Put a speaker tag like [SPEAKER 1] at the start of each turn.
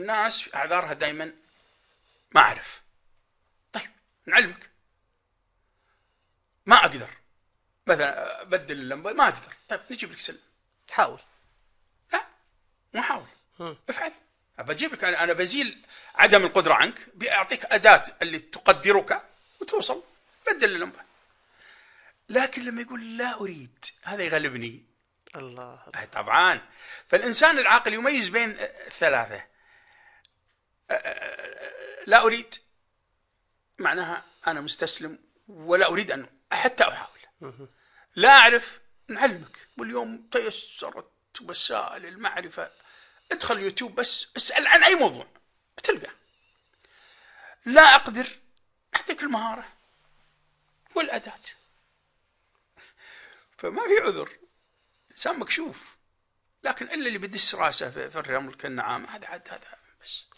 [SPEAKER 1] الناس اعذارها دائما ما اعرف طيب نعلمك ما اقدر مثلا بدل اللمبه ما اقدر طيب نجيب لك سلم حاول لا مو حاول افعل بجيب لك انا بزيل عدم القدره عنك باعطيك اداه اللي تقدرك وتوصل بدل اللمبه لكن لما يقول لا اريد هذا يغلبني الله طبعا فالانسان العاقل يميز بين ثلاثه لا أريد معناها أنا مستسلم ولا أريد أن حتى أحاول لا أعرف نعلمك واليوم تيسرت وسائل المعرفة ادخل يوتيوب بس اسأل عن أي موضوع بتلقى لا أقدر أعطيك المهارة والأداة فما في عذر إنسان مكشوف لكن إلا اللي بدس راسه في الرمل كالنعامة هذا عاد هذا بس